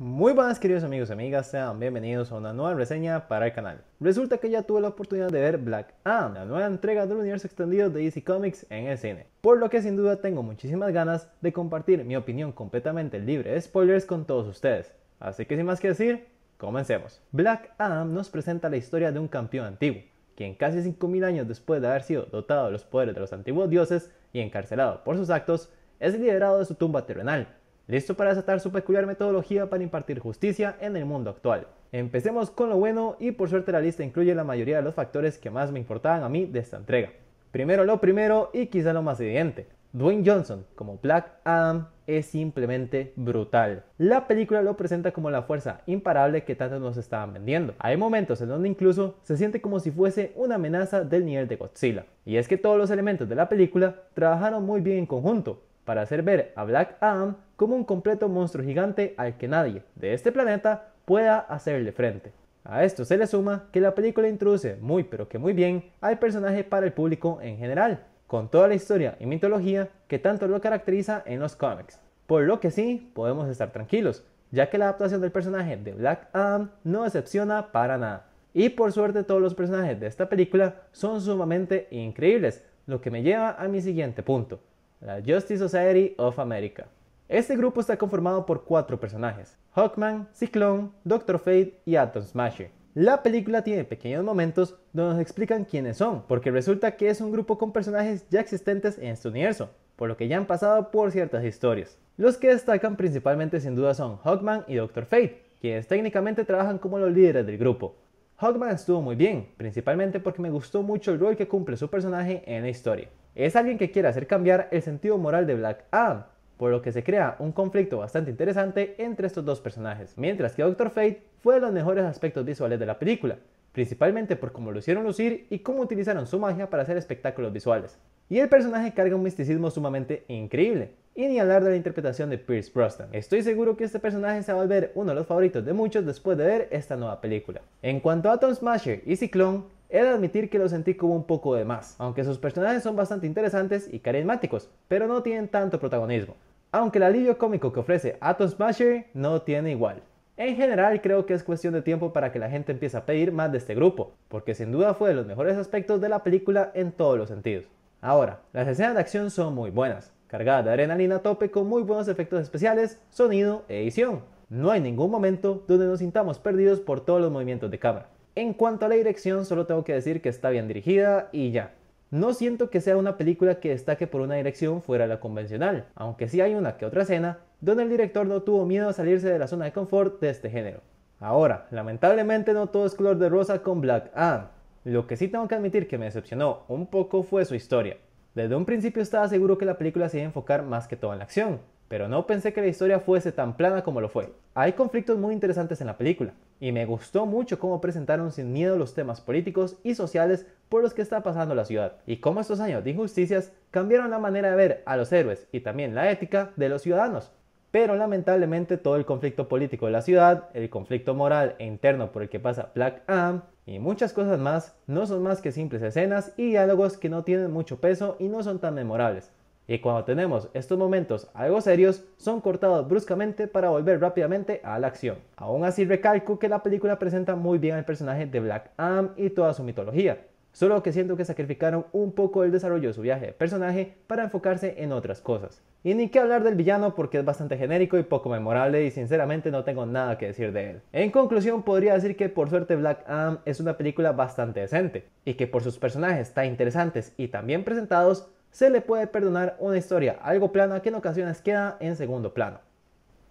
Muy buenas queridos amigos y amigas, sean bienvenidos a una nueva reseña para el canal. Resulta que ya tuve la oportunidad de ver Black Adam, la nueva entrega del universo extendido de DC Comics en el cine, por lo que sin duda tengo muchísimas ganas de compartir mi opinión completamente libre de spoilers con todos ustedes. Así que sin más que decir, comencemos. Black Adam nos presenta la historia de un campeón antiguo, quien casi 5.000 años después de haber sido dotado de los poderes de los antiguos dioses y encarcelado por sus actos, es liberado de su tumba terrenal listo para aceptar su peculiar metodología para impartir justicia en el mundo actual. Empecemos con lo bueno y por suerte la lista incluye la mayoría de los factores que más me importaban a mí de esta entrega. Primero lo primero y quizá lo más evidente. Dwayne Johnson como Black Adam es simplemente brutal. La película lo presenta como la fuerza imparable que tanto nos estaban vendiendo. Hay momentos en donde incluso se siente como si fuese una amenaza del nivel de Godzilla. Y es que todos los elementos de la película trabajaron muy bien en conjunto para hacer ver a Black Adam como un completo monstruo gigante al que nadie de este planeta pueda hacerle frente. A esto se le suma que la película introduce muy pero que muy bien al personaje para el público en general, con toda la historia y mitología que tanto lo caracteriza en los cómics. Por lo que sí, podemos estar tranquilos, ya que la adaptación del personaje de Black Adam no decepciona para nada. Y por suerte todos los personajes de esta película son sumamente increíbles, lo que me lleva a mi siguiente punto, la Justice Society of America. Este grupo está conformado por cuatro personajes, Hawkman, Cyclone, Doctor Fate y Atom Smasher. La película tiene pequeños momentos donde nos explican quiénes son, porque resulta que es un grupo con personajes ya existentes en este universo, por lo que ya han pasado por ciertas historias. Los que destacan principalmente sin duda son Hawkman y Doctor Fate, quienes técnicamente trabajan como los líderes del grupo. Hawkman estuvo muy bien, principalmente porque me gustó mucho el rol que cumple su personaje en la historia. Es alguien que quiere hacer cambiar el sentido moral de Black Adam, por lo que se crea un conflicto bastante interesante entre estos dos personajes. Mientras que Doctor Fate fue de los mejores aspectos visuales de la película, principalmente por cómo lo hicieron lucir y cómo utilizaron su magia para hacer espectáculos visuales. Y el personaje carga un misticismo sumamente increíble, y ni hablar de la interpretación de Pierce Brosnan. Estoy seguro que este personaje se va a volver uno de los favoritos de muchos después de ver esta nueva película. En cuanto a Atom Smasher y Ciclón, he de admitir que lo sentí como un poco de más, aunque sus personajes son bastante interesantes y carismáticos, pero no tienen tanto protagonismo aunque el alivio cómico que ofrece Atom Smasher no tiene igual. En general creo que es cuestión de tiempo para que la gente empiece a pedir más de este grupo, porque sin duda fue de los mejores aspectos de la película en todos los sentidos. Ahora, las escenas de acción son muy buenas, cargadas de adrenalina a tope con muy buenos efectos especiales, sonido e edición. No hay ningún momento donde nos sintamos perdidos por todos los movimientos de cámara. En cuanto a la dirección, solo tengo que decir que está bien dirigida y ya. No siento que sea una película que destaque por una dirección fuera de la convencional, aunque sí hay una que otra escena donde el director no tuvo miedo a salirse de la zona de confort de este género. Ahora, lamentablemente no todo es color de rosa con Black Anne. Lo que sí tengo que admitir que me decepcionó un poco fue su historia. Desde un principio estaba seguro que la película se iba a enfocar más que todo en la acción, pero no pensé que la historia fuese tan plana como lo fue. Hay conflictos muy interesantes en la película, y me gustó mucho cómo presentaron sin miedo los temas políticos y sociales por los que está pasando la ciudad, y cómo estos años de injusticias cambiaron la manera de ver a los héroes y también la ética de los ciudadanos. Pero lamentablemente todo el conflicto político de la ciudad, el conflicto moral e interno por el que pasa Black Am y muchas cosas más no son más que simples escenas y diálogos que no tienen mucho peso y no son tan memorables. Y cuando tenemos estos momentos algo serios, son cortados bruscamente para volver rápidamente a la acción. Aún así recalco que la película presenta muy bien al personaje de Black Am y toda su mitología, solo que siento que sacrificaron un poco el desarrollo de su viaje de personaje para enfocarse en otras cosas. Y ni que hablar del villano porque es bastante genérico y poco memorable y sinceramente no tengo nada que decir de él. En conclusión podría decir que por suerte Black Am es una película bastante decente y que por sus personajes tan interesantes y tan bien presentados se le puede perdonar una historia algo plana que en ocasiones queda en segundo plano.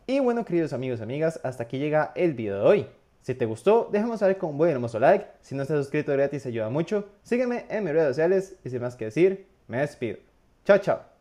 Y bueno, queridos amigos y amigas, hasta aquí llega el video de hoy. Si te gustó, déjame saber con un buen hermoso like. Si no estás suscrito gratis, ayuda mucho. Sígueme en mis redes sociales y sin más que decir, me despido. Chao, chao.